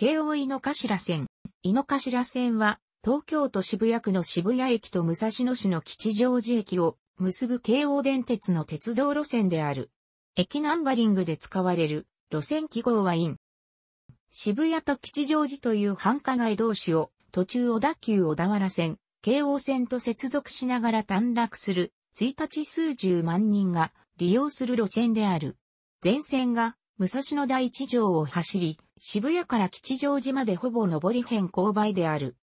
京王井の頭線。井の頭線は、東京都渋谷区の渋谷駅と武蔵野市の吉祥寺駅を結ぶ京王電鉄の鉄道路線である。駅ナンバリングで使われる路線記号はイン。渋谷と吉祥寺という繁華街同士を途中小田急小田原線、京王線と接続しながら短絡する1日数十万人が利用する路線である。全線が武蔵野第一条を走り、渋谷から吉祥寺までほぼ上り辺勾配である。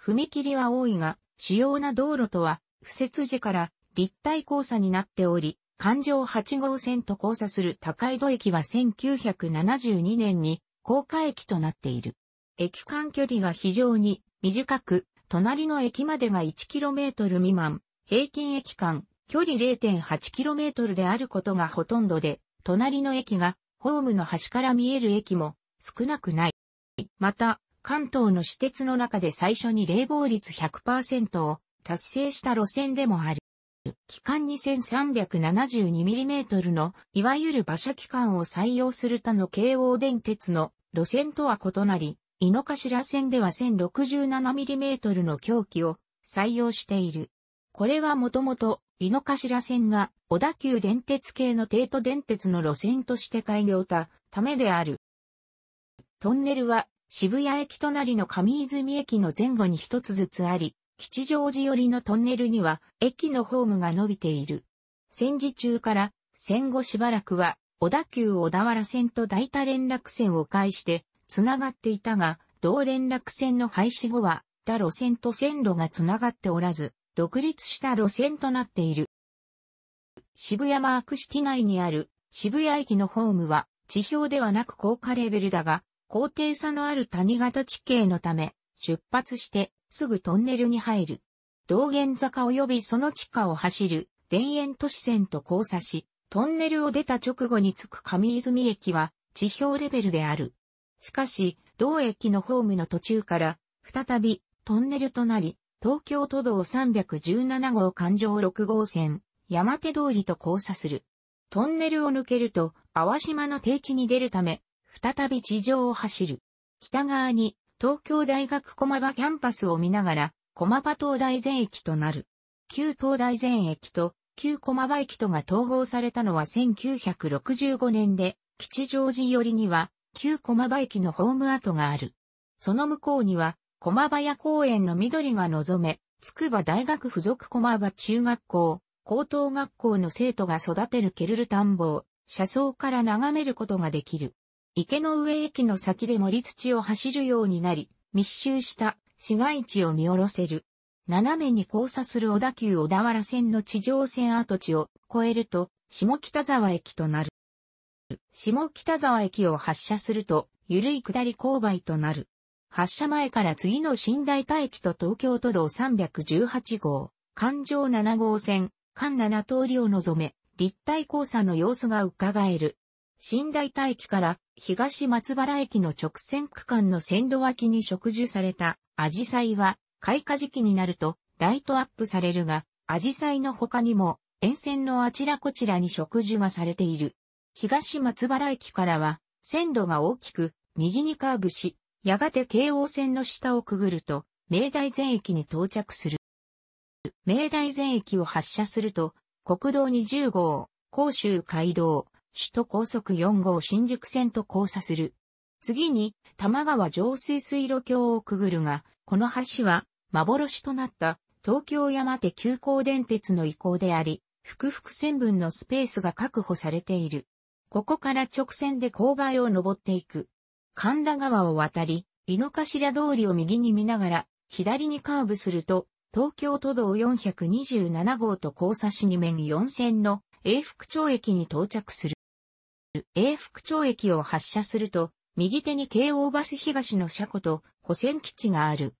踏切は多いが、主要な道路とは、不設時から立体交差になっており、環状8号線と交差する高井戸駅は1972年に高架駅となっている。駅間距離が非常に短く、隣の駅までが 1km 未満、平均駅間、距離 0.8km であることがほとんどで、隣の駅がホームの端から見える駅も少なくない。また、関東の私鉄の中で最初に冷房率100%を達成した路線でもある。期間 2372mm の、いわゆる馬車機関を採用する他の京王電鉄の路線とは異なり、井の頭線では 1067mm の凶器を採用している。これはもともと、井の頭線が小田急電鉄系の帝都電鉄の路線として改良たためである。トンネルは渋谷駅隣の上泉駅の前後に一つずつあり、吉祥寺寄りのトンネルには駅のホームが伸びている。戦時中から戦後しばらくは小田急小田原線と大田連絡線を介してつながっていたが、同連絡線の廃止後は他路線と線路がつながっておらず、独立した路線となっている。渋谷マークシティ内にある渋谷駅のホームは地表ではなく高架レベルだが、高低差のある谷型地形のため、出発してすぐトンネルに入る。道玄坂及びその地下を走る田園都市線と交差し、トンネルを出た直後に着く上泉駅は地表レベルである。しかし、同駅のホームの途中から、再びトンネルとなり、東京都道317号環状6号線、山手通りと交差する。トンネルを抜けると、淡島の低地に出るため、再び地上を走る。北側に東京大学駒場キャンパスを見ながら、駒場東大前駅となる。旧東大前駅と旧駒場駅とが統合されたのは1965年で、吉祥寺寄りには旧駒場駅のホーム跡がある。その向こうには駒場屋公園の緑が望め、筑波大学附属駒場中学校、高等学校の生徒が育てるケルル田んぼを車窓から眺めることができる。池の上駅の先で森土を走るようになり、密集した市街地を見下ろせる。斜めに交差する小田急小田原線の地上線跡地を越えると、下北沢駅となる。下北沢駅を発車すると、ゆるい下り勾配となる。発車前から次の新大田駅と東京都道318号、環状7号線、環7通りを望め、立体交差の様子が伺える。新大田駅から東松原駅の直線区間の線路脇に植樹されたアジサイは開花時期になるとライトアップされるが、アジサイの他にも沿線のあちらこちらに植樹がされている。東松原駅からは線路が大きく右にカーブし、やがて京王線の下をくぐると明大前駅に到着する。明大前駅を発車すると国道20号、甲州街道、首都高速4号新宿線と交差する。次に、玉川上水水路橋をくぐるが、この橋は、幻となった、東京山手急行電鉄の移行であり、複々線分のスペースが確保されている。ここから直線で勾配を登っていく。神田川を渡り、井の頭通りを右に見ながら、左にカーブすると、東京都道427号と交差しに面4線の永福町駅に到着する。永福町駅を発車すると、右手に京王バス東の車庫と保線基地がある。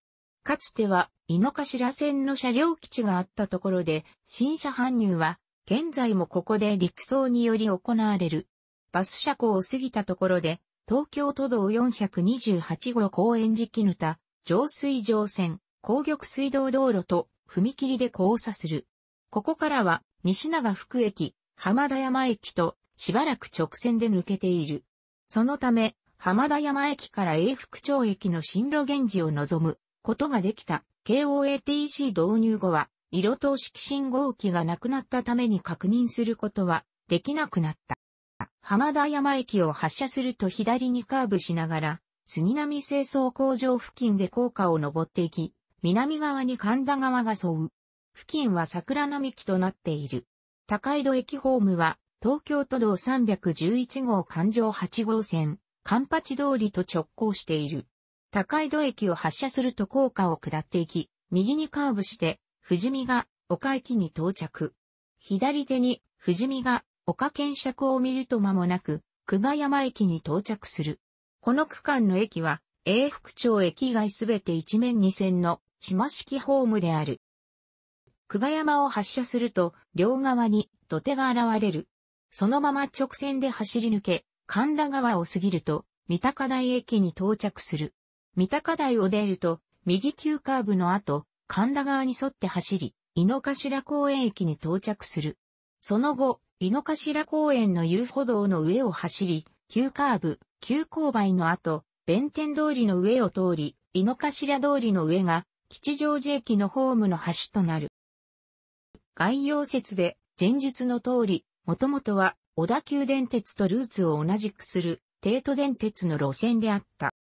かつては、井の頭線の車両基地があったところで、新車搬入は、現在もここで陸送により行われる。バス車庫を過ぎたところで、東京都道428号公園寺ぬた、上水上線、高玉水道道路と踏切で交差する。ここからは、西長福駅、浜田山駅としばらく直線で抜けている。そのため、浜田山駅から永福町駅の進路現地を望むことができた KOATC 導入後は、色等式信号機がなくなったために確認することはできなくなった。浜田山駅を発車すると左にカーブしながら、杉並清掃工場付近で高架を登っていき、南側に神田川が沿う。付近は桜並木となっている。高井戸駅ホームは東京都道311号環状8号線、環八通りと直行している。高井戸駅を発車すると高架を下っていき、右にカーブして、富士見が岡駅に到着。左手に富士見が岡検釈を見ると間もなく、久我山駅に到着する。この区間の駅は、永福町駅以外すべて一面二線の島式ホームである。久我山を発車すると、両側に土手が現れる。そのまま直線で走り抜け、神田川を過ぎると、三鷹台駅に到着する。三鷹台を出ると、右急カーブの後、神田川に沿って走り、井の頭公園駅に到着する。その後、井の頭公園の遊歩道の上を走り、急カーブ、急勾配の後、弁天通りの上を通り、井の頭通りの上が、吉祥寺駅のホームの端となる。概要説で、前述の通り、もともとは小田急電鉄とルーツを同じくする帝都電鉄の路線であった。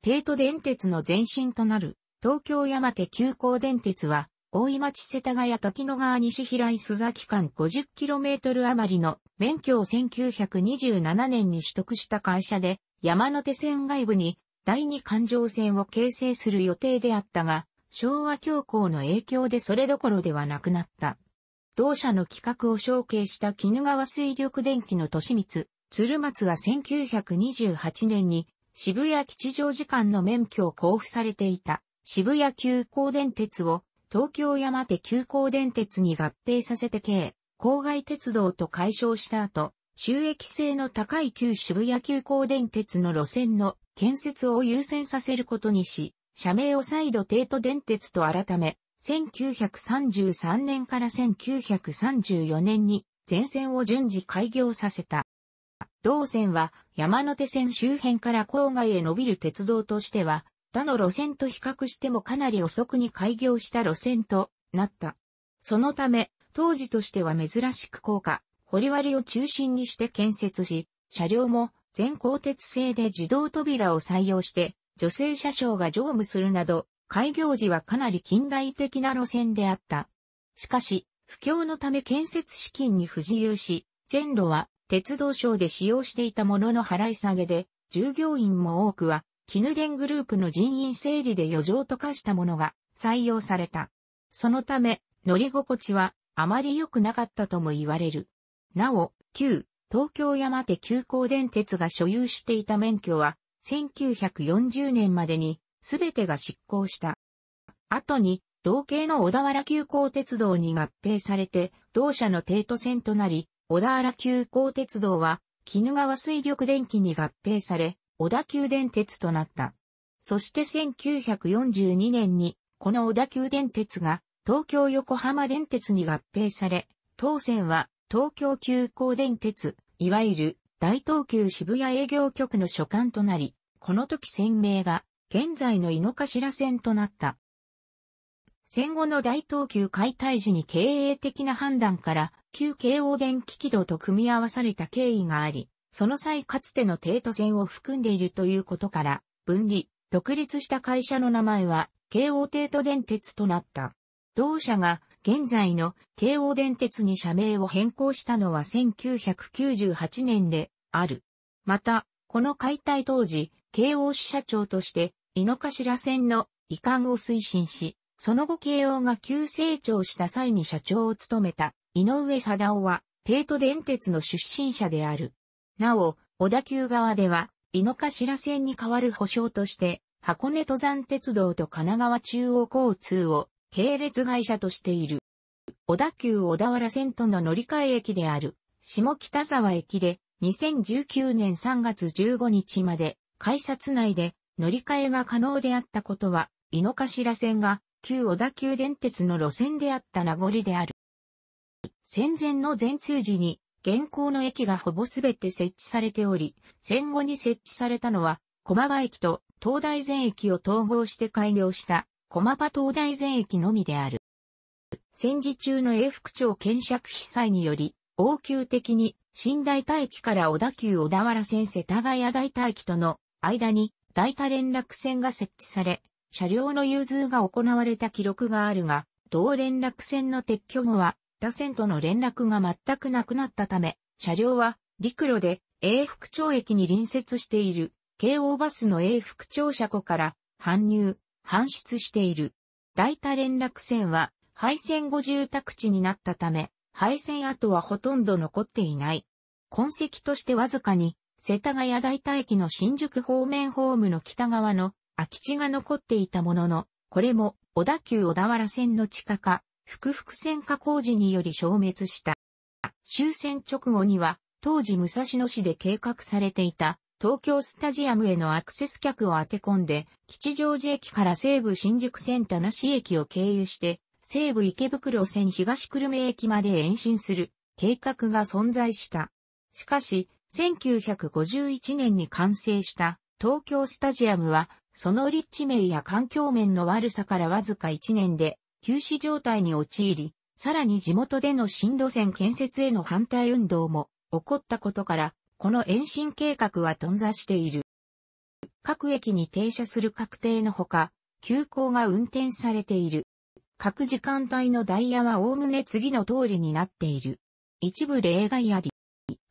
帝都電鉄の前身となる東京山手急行電鉄は大井町世田谷滝野川西平井須崎間 50km 余りの免許を1927年に取得した会社で山手線外部に第二環状線を形成する予定であったが、昭和恐慌の影響でそれどころではなくなった。同社の企画を承継した絹川水力電機の利光、鶴松は1928年に渋谷吉祥寺間の免許を交付されていた渋谷急行電鉄を東京山手急行電鉄に合併させて経郊外鉄道と解消した後、収益性の高い旧渋谷急行電鉄の路線の建設を優先させることにし、社名を再度帝都電鉄と改め、1933年から1934年に全線を順次開業させた。同線は山手線周辺から郊外へ伸びる鉄道としては、他の路線と比較してもかなり遅くに開業した路線となった。そのため、当時としては珍しく高架、掘割を中心にして建設し、車両も全鋼鉄製で自動扉を採用して、女性車掌が乗務するなど、開業時はかなり近代的な路線であった。しかし、不況のため建設資金に不自由し、線路は鉄道省で使用していたものの払い下げで、従業員も多くは、絹電グループの人員整理で余剰と化したものが採用された。そのため、乗り心地はあまり良くなかったとも言われる。なお、旧東京山手急行電鉄が所有していた免許は、1940年までにすべてが失効した。後に、同系の小田原急行鉄道に合併されて、同社の帝都線となり、小田原急行鉄道は、鬼怒川水力電気に合併され、小田急電鉄となった。そして1942年に、この小田急電鉄が、東京横浜電鉄に合併され、当線は、東京急行電鉄、いわゆる、大東急渋谷営業局の所管となり、この時鮮名が、現在の井の頭線となった。戦後の大東急解体時に経営的な判断から、旧京王電気軌道と組み合わされた経緯があり、その際かつての帝都線を含んでいるということから、分離、独立した会社の名前は、京王帝都電鉄となった。同社が、現在の京王電鉄に社名を変更したのは1998年である。また、この解体当時、京王支社長として井の頭線の移管を推進し、その後慶応が急成長した際に社長を務めた井上貞夫は帝都電鉄の出身者である。なお、小田急側では井の頭線に代わる保証として箱根登山鉄道と神奈川中央交通を系列会社としている。小田急小田原線との乗り換え駅である下北沢駅で2019年3月15日まで改札内で乗り換えが可能であったことは、井の頭線が旧小田急電鉄の路線であった名残である。戦前の全通時に、現行の駅がほぼすべて設置されており、戦後に設置されたのは、駒場駅と東大前駅を統合して開業した駒場東大前駅のみである。戦時中の永福町検釈被災により、応急的に新大田駅から小田急小田原線世田谷大田駅との間に大多連絡船が設置され、車両の融通が行われた記録があるが、同連絡船の撤去後は、他線との連絡が全くなくなったため、車両は陸路で永福町駅に隣接している京王バスの永福町車庫から搬入、搬出している。大多連絡船は廃線後住宅地になったため、廃線跡はほとんど残っていない。痕跡としてわずかに世田谷大田駅の新宿方面ホームの北側の空き地が残っていたものの、これも小田急小田原線の地下化、複々線化工事により消滅した。終戦直後には、当時武蔵野市で計画されていた東京スタジアムへのアクセス客を当て込んで、吉祥寺駅から西武新宿線田無駅を経由して、西武池袋線東久留米駅まで延伸する計画が存在した。しかし、1951年に完成した東京スタジアムは、その立地名や環境面の悪さからわずか1年で、休止状態に陥り、さらに地元での新路線建設への反対運動も起こったことから、この延伸計画は頓挫している。各駅に停車する確定のほか、急行が運転されている。各時間帯のダイヤはおおむね次の通りになっている。一部例外あり。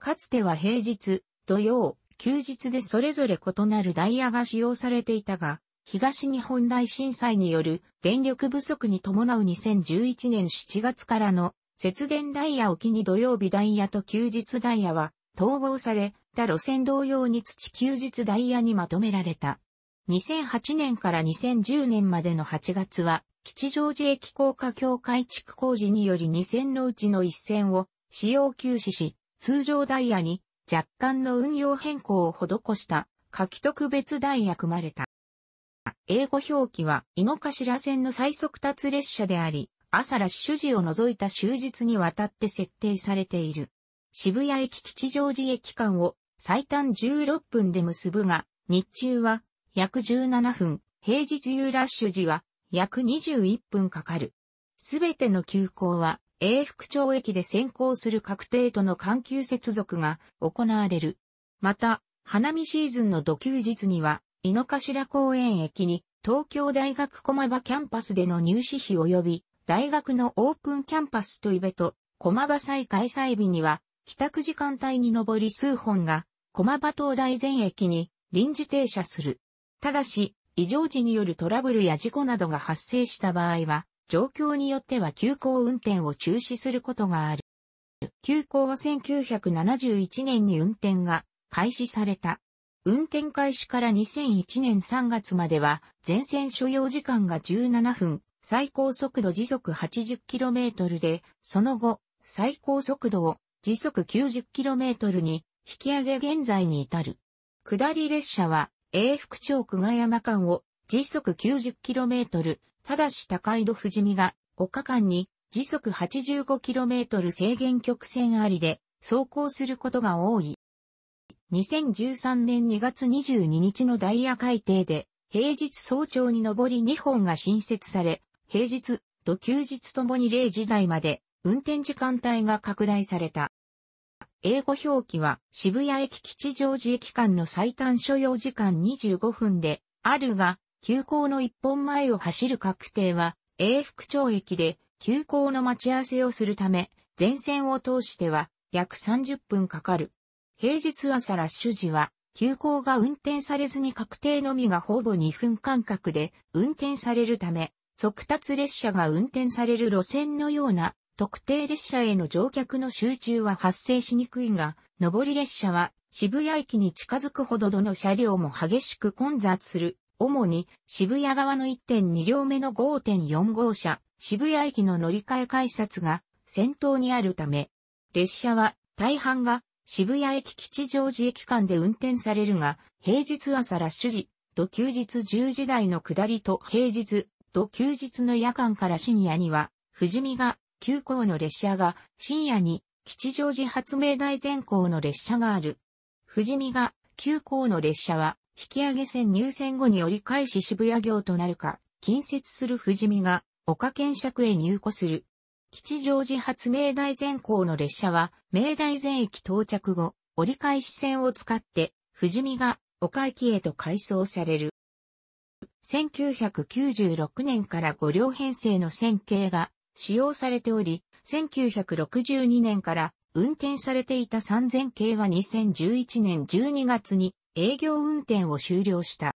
かつては平日、土曜、休日でそれぞれ異なるダイヤが使用されていたが、東日本大震災による電力不足に伴う2011年7月からの節電ダイヤを機に土曜日ダイヤと休日ダイヤは統合され、他路線同様に土休日ダイヤにまとめられた。2008年から2010年までの8月は、吉祥寺駅高架橋改築工事により2 0 0 0のうちの1 0 0 0を使用休止し、通常ダイヤに若干の運用変更を施した書き特別ダイヤ組まれた。英語表記は井の頭線の最速達列車であり、朝ラッシュ時を除いた終日にわたって設定されている。渋谷駅吉祥寺駅間を最短16分で結ぶが、日中は約17分、平日夕ラッシュ時は約21分かかる。すべての急行は永福町駅で先行する確定との緩急接続が行われる。また、花見シーズンの土休日には、井の頭公園駅に東京大学駒場キャンパスでの入試費及び、大学のオープンキャンパスとイベと、駒場祭開催日には、帰宅時間帯に上り数本が、駒場東大前駅に臨時停車する。ただし、異常時によるトラブルや事故などが発生した場合は、状況によっては急行運転を中止することがある。急行は1971年に運転が開始された。運転開始から2001年3月までは全線所要時間が17分、最高速度時速 80km で、その後、最高速度を時速 90km に引き上げ現在に至る。下り列車は、永福町久我山間を時速 90km、ただし高井戸富士見が、岡間に時速 85km 制限曲線ありで走行することが多い。2013年2月22日のダイヤ改定で、平日早朝に上り2本が新設され、平日と休日ともに0時台まで運転時間帯が拡大された。英語表記は渋谷駅吉祥寺駅間の最短所要時間25分であるが、急行の一本前を走る確定は、永福町駅で急行の待ち合わせをするため、全線を通しては約30分かかる。平日朝ラッシュ時は、急行が運転されずに確定のみがほぼ2分間隔で運転されるため、速達列車が運転される路線のような特定列車への乗客の集中は発生しにくいが、上り列車は渋谷駅に近づくほどどの車両も激しく混雑する主に渋谷側の1.2両目の5.4号車、渋谷駅の乗り換え改札が先頭にあるため、列車は大半が渋谷駅吉祥寺駅間で運転されるが、平日朝ラッシュ時、土休日10時台の下りと平日、土休日の夜間から深夜には、富士見が急行の列車が深夜に吉祥寺発明大前行の列車がある。富士見が急行の列車は引き上げ線入線後に折り返し渋谷行となるか、近接する富士見が、岡県尺へ入庫する。吉祥寺発明大前行の列車は、明大前駅到着後、折り返し線を使って、富士見が岡駅へと改装される。1996年から5両編成の線形が使用されており、1962年から運転されていた3000系は2011年12月に営業運転を終了した。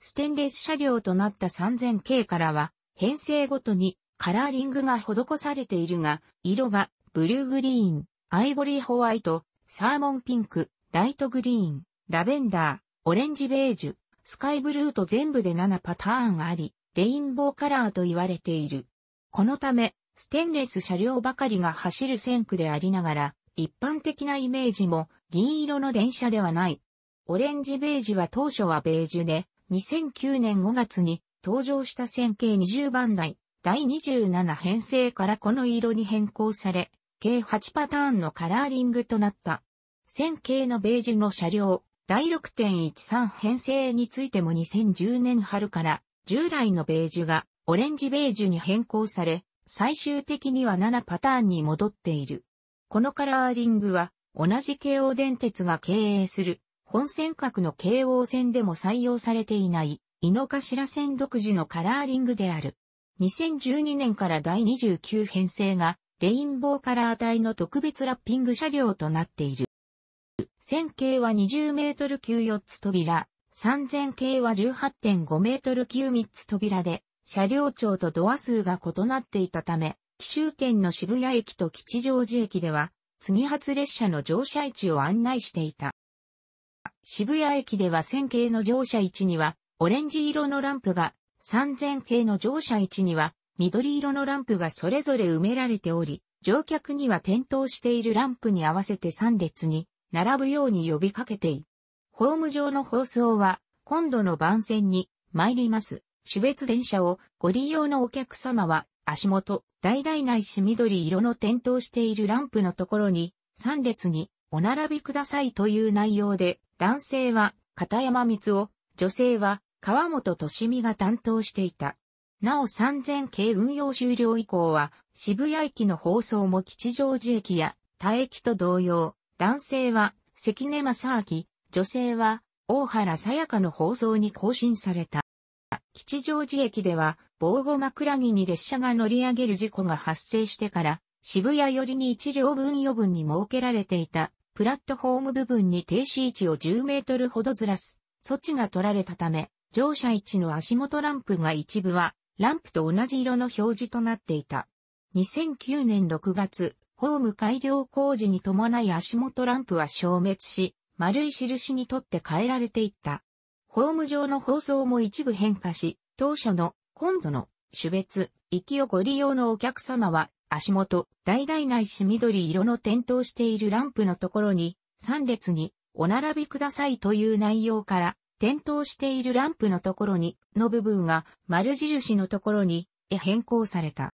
ステンレス車両となった3000系からは、編成ごとにカラーリングが施されているが、色がブルーグリーン、アイボリーホワイト、サーモンピンク、ライトグリーン、ラベンダー、オレンジベージュ、スカイブルーと全部で7パターンあり、レインボーカラーと言われている。このため、ステンレス車両ばかりが走る線区でありながら、一般的なイメージも銀色の電車ではないオレンジベージュは当初はベージュで、2009年5月に登場した線形20番台、第27編成からこの色に変更され、計8パターンのカラーリングとなった。線形のベージュの車両、第6.13編成についても2010年春から従来のベージュがオレンジベージュに変更され、最終的には7パターンに戻っている。このカラーリングは同じ京王電鉄が経営する本線角の京王線でも採用されていない、井の頭線独自のカラーリングである。2012年から第29編成が、レインボーカラー帯の特別ラッピング車両となっている。線形は20メートル級4つ扉、3000形は18.5メートル級3つ扉で、車両長とドア数が異なっていたため、奇襲圏の渋谷駅と吉祥寺駅では、次発列車の乗車位置を案内していた。渋谷駅では1000系の乗車位置には、オレンジ色のランプが、3000系の乗車位置には、緑色のランプがそれぞれ埋められており、乗客には点灯しているランプに合わせて3列に並ぶように呼びかけている。ホーム上の放送は今度の番線に参ります。種別電車をご利用のお客様は足元、大々いし緑色の点灯しているランプのところに3列にお並びくださいという内容で男性は片山光夫、女性は川本敏美が担当していた。なお3000系運用終了以降は渋谷駅の放送も吉祥寺駅や他駅と同様、男性は関根正明、女性は大原さやかの放送に更新された。吉祥寺駅では防護枕木に列車が乗り上げる事故が発生してから渋谷寄りに一両分余分に設けられていたプラットフォーム部分に停止位置を10メートルほどずらす措置が取られたため、乗車位置の足元ランプが一部は、ランプと同じ色の表示となっていた。2009年6月、ホーム改良工事に伴い足元ランプは消滅し、丸い印にとって変えられていった。ホーム上の放送も一部変化し、当初の今度の種別、行きをご利用のお客様は足元、橙ないし緑色の点灯しているランプのところに、3列に、お並びくださいという内容から、点灯しているランプのところに、の部分が、丸印のところに、へ変更された。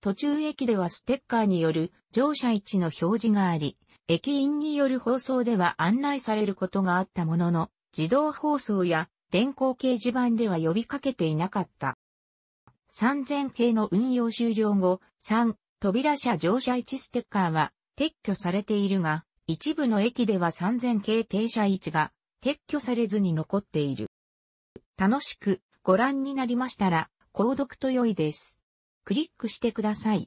途中駅ではステッカーによる乗車位置の表示があり、駅員による放送では案内されることがあったものの、自動放送や電光掲示板では呼びかけていなかった。3000系の運用終了後、3、扉車乗車位置ステッカーは撤去されているが、一部の駅では3000系停車位置が撤去されずに残っている。楽しくご覧になりましたら、購読と良いです。クリックしてください。